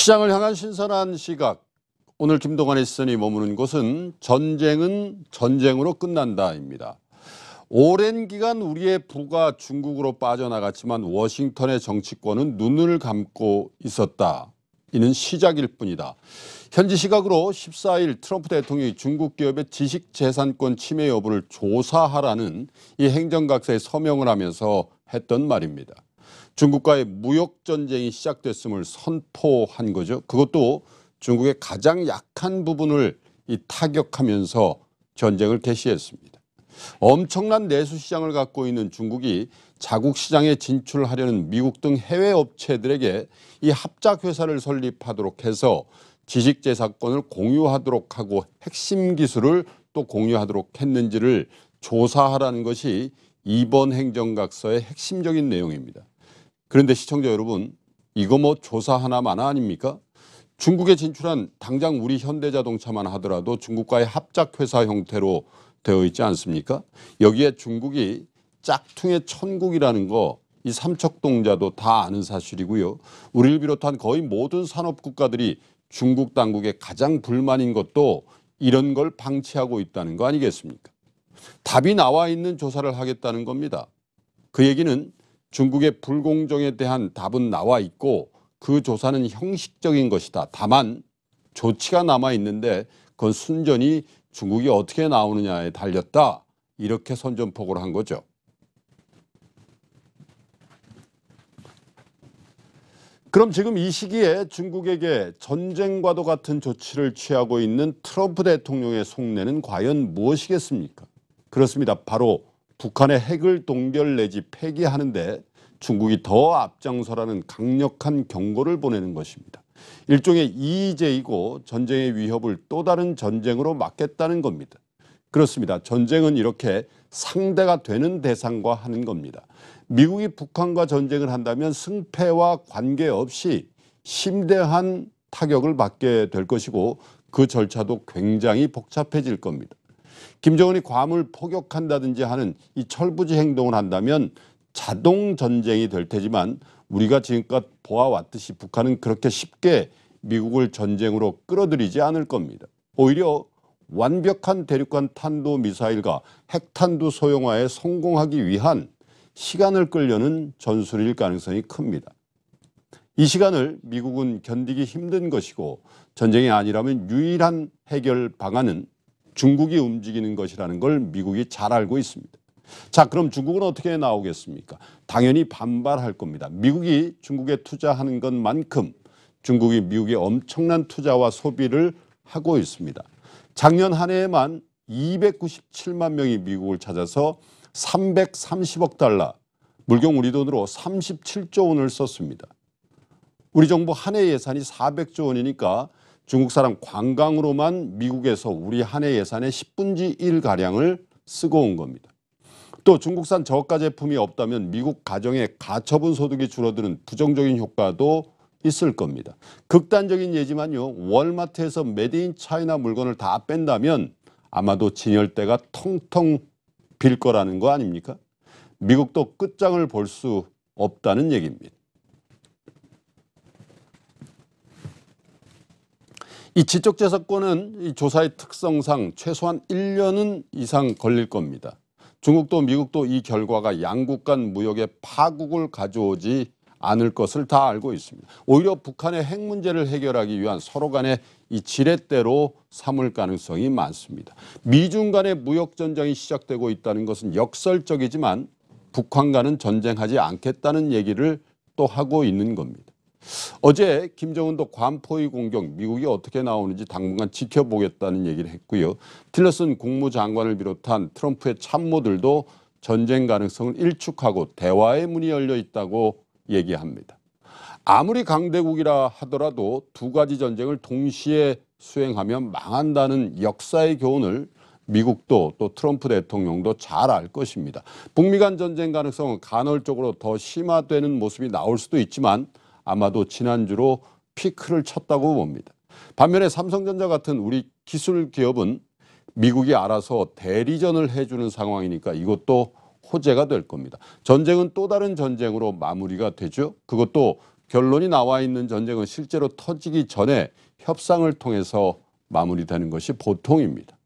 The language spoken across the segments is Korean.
시장을 향한 신선한 시각 오늘 김동완의 시선이 머무는 곳은 전쟁은 전쟁으로 끝난다입니다. 오랜 기간 우리의 부가 중국으로 빠져나갔지만 워싱턴의 정치권은 눈을 감고 있었다. 이는 시작일 뿐이다. 현지 시각으로 14일 트럼프 대통령이 중국 기업의 지식재산권 침해 여부를 조사하라는 이 행정각서에 서명을 하면서 했던 말입니다. 중국과의 무역 전쟁이 시작됐음을 선포한 거죠. 그것도 중국의 가장 약한 부분을 이 타격하면서 전쟁을 개시했습니다. 엄청난 내수 시장을 갖고 있는 중국이 자국 시장에 진출하려는 미국 등 해외 업체들에게 이 합작 회사를 설립하도록 해서 지식 재산권을 공유하도록 하고 핵심 기술을 또 공유하도록 했는지를 조사하라는 것이 이번 행정각서의 핵심적인 내용입니다. 그런데 시청자 여러분 이거 뭐 조사 하나만 아닙니까? 중국에 진출한 당장 우리 현대자동차만 하더라도 중국과의 합작회사 형태로 되어 있지 않습니까? 여기에 중국이 짝퉁의 천국이라는 거 이 삼척동자도 다 아는 사실이고요. 우리를 비롯한 거의 모든 산업국가들이 중국 당국의 가장 불만인 것도 이런 걸 방치하고 있다는 거 아니겠습니까? 답이 나와 있는 조사를 하겠다는 겁니다. 그 얘기는 중국의 불공정에 대한 답은 나와 있고 그 조사는 형식적인 것이다. 다만 조치가 남아 있는데 그건 순전히 중국이 어떻게 나오느냐에 달렸다. 이렇게 선전포고를 한 거죠. 그럼 지금 이 시기에 중국에게 전쟁과도 같은 조치를 취하고 있는 트럼프 대통령의 속내는 과연 무엇이겠습니까? 그렇습니다. 바로 북한의 핵을 동결 내지 폐기하는데 중국이 더 앞장서라는 강력한 경고를 보내는 것입니다. 일종의 이의제이고 전쟁의 위협을 또 다른 전쟁으로 막겠다는 겁니다. 그렇습니다. 전쟁은 이렇게 상대가 되는 대상과 하는 겁니다. 미국이 북한과 전쟁을 한다면 승패와 관계없이 심대한 타격을 받게 될 것이고 그 절차도 굉장히 복잡해질 겁니다. 김정은이 괌을 포격한다든지 하는 이 철부지 행동을 한다면 자동 전쟁이 될 테지만 우리가 지금껏 보아왔듯이 북한은 그렇게 쉽게 미국을 전쟁으로 끌어들이지 않을 겁니다. 오히려 완벽한 대륙간 탄도미사일과 핵탄두 소형화에 성공하기 위한 시간을 끌려는 전술일 가능성이 큽니다. 이 시간을 미국은 견디기 힘든 것이고 전쟁이 아니라면 유일한 해결 방안은 중국이 움직이는 것이라는 걸 미국이 잘 알고 있습니다. 자 그럼 중국은 어떻게 나오겠습니까? 당연히 반발할 겁니다. 미국이 중국에 투자하는 것만큼 중국이 미국에 엄청난 투자와 소비를 하고 있습니다. 작년 한 해에만 297만 명이 미국을 찾아서 330억 달러 물경 우리 돈으로 37조 원을 썼습니다. 우리 정부 한 해 예산이 400조 원이니까 중국 사람 관광으로만 미국에서 우리 한 해 예산의 10분지 1가량을 쓰고 온 겁니다. 또 중국산 저가 제품이 없다면 미국 가정의 가처분 소득이 줄어드는 부정적인 효과도 있을 겁니다. 극단적인 예지만요. 월마트에서 메디인 차이나 물건을 다 뺀다면 아마도 진열대가 텅텅 빌 거라는 거 아닙니까? 미국도 끝장을 볼 수 없다는 얘기입니다. 이 지적재산권은 이 조사의 특성상 최소한 1년은 이상 걸릴 겁니다. 중국도 미국도 이 결과가 양국 간 무역의 파국을 가져오지 않을 것을 다 알고 있습니다. 오히려 북한의 핵 문제를 해결하기 위한 서로 간의 이 지렛대로 삼을 가능성이 많습니다. 미중 간의 무역 전쟁이 시작되고 있다는 것은 역설적이지만 북한과는 전쟁하지 않겠다는 얘기를 또 하고 있는 겁니다. 어제 김정은도 관포의 공격 미국이 어떻게 나오는지 당분간 지켜보겠다는 얘기를 했고요. 틸러슨 국무장관을 비롯한 트럼프의 참모들도 전쟁 가능성을 일축하고 대화의 문이 열려 있다고 얘기합니다. 아무리 강대국이라 하더라도 두 가지 전쟁을 동시에 수행하면 망한다는 역사의 교훈을 미국도 또 트럼프 대통령도 잘 알 것입니다. 북미 간 전쟁 가능성은 간헐적으로 더 심화되는 모습이 나올 수도 있지만 아마도 지난주로 피크를 쳤다고 봅니다. 반면에 삼성전자 같은 우리 기술 기업은 미국이 알아서 대리전을 해주는 상황이니까 이것도 호재가 될 겁니다. 전쟁은 또 다른 전쟁으로 마무리가 되죠. 그것도 결론이 나와 있는 전쟁은 실제로 터지기 전에 협상을 통해서 마무리되는 것이 보통입니다.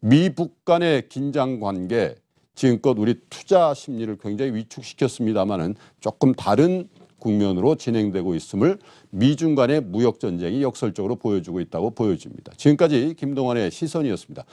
미북 간의 긴장 관계 지금껏 우리 투자 심리를 굉장히 위축시켰습니다마는 조금 다른 국면으로 진행되고 있음을 미중 간의 무역 전쟁이 역설적으로 보여주고 있다고 보여집니다. 지금까지 김동완의 시선이었습니다.